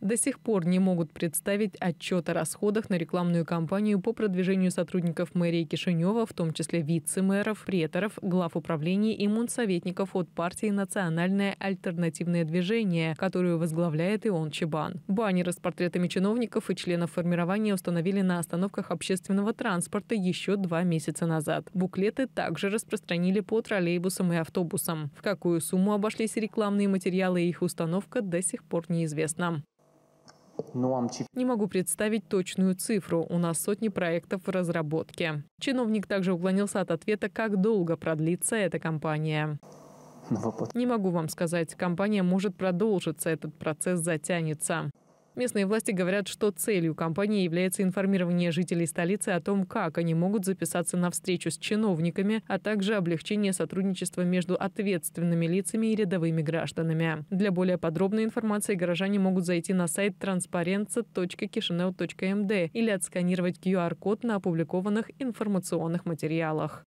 до сих пор не могут представить отчет о расходах на рекламную кампанию по продвижению сотрудников мэрии Кишинева, в том числе вице-мэров, преторов, глав управлений и мунсоветников от партии «Национальное альтернативное движение», которую возглавляет Ион Чебан. Баннеры с портретами чиновников и членов формирования установили на остановках общественного транспорта еще два месяца назад. Буклеты также распространили по троллейбусам и автобусам. В какую сумму обошлись рекламные материалы и их установка до сих пор неизвестно. Ну, а Не могу представить точную цифру. У нас сотни проектов в разработке. Чиновник также уклонился от ответа, как долго продлится эта кампания. Ну, Не могу вам сказать, компания может продолжиться, этот процесс затянется. Местные власти говорят, что целью компании является информирование жителей столицы о том, как они могут записаться на встречу с чиновниками, а также облегчение сотрудничества между ответственными лицами и рядовыми гражданами. Для более подробной информации горожане могут зайти на сайт transparenza.kishinev.md эм или отсканировать QR-код на опубликованных информационных материалах.